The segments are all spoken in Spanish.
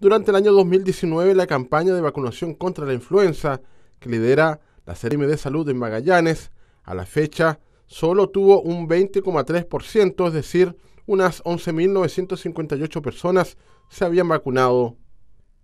durante el año 2019 la campaña de vacunación contra la influenza que lidera la CRM de Salud en Magallanes. A la fecha, solo tuvo un 20,3%, es decir, unas 11.958 personas se habían vacunado.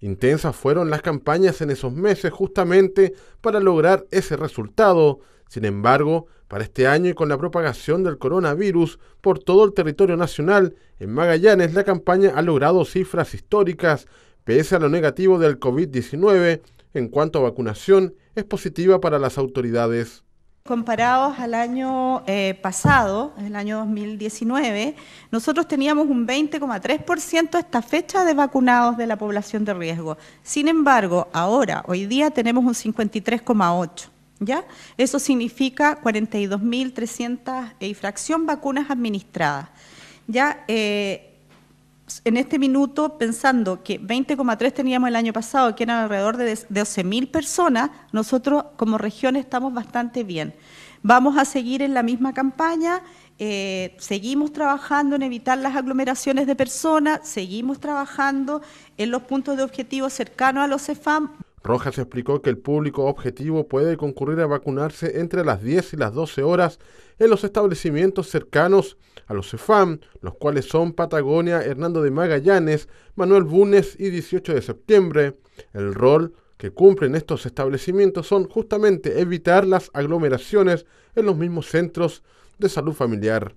Intensas fueron las campañas en esos meses justamente para lograr ese resultado. Sin embargo, para este año y con la propagación del coronavirus por todo el territorio nacional, en Magallanes la campaña ha logrado cifras históricas pese a lo negativo del COVID-19 en cuanto a vacunación, es positiva para las autoridades. Comparados al año eh, pasado, el año 2019, nosotros teníamos un 20,3% a esta fecha de vacunados de la población de riesgo. Sin embargo, ahora, hoy día, tenemos un 53,8%. ¿Ya? Eso significa 42.300 y fracción vacunas administradas. ¿Ya? Eh, en este minuto, pensando que 20,3 teníamos el año pasado, que eran alrededor de 12.000 personas, nosotros como región estamos bastante bien. Vamos a seguir en la misma campaña, eh, seguimos trabajando en evitar las aglomeraciones de personas, seguimos trabajando en los puntos de objetivo cercanos a los CEFAM. Rojas explicó que el público objetivo puede concurrir a vacunarse entre las 10 y las 12 horas en los establecimientos cercanos a los CEFAM, los cuales son Patagonia, Hernando de Magallanes, Manuel Bunes y 18 de septiembre. El rol que cumplen estos establecimientos son justamente evitar las aglomeraciones en los mismos centros de salud familiar.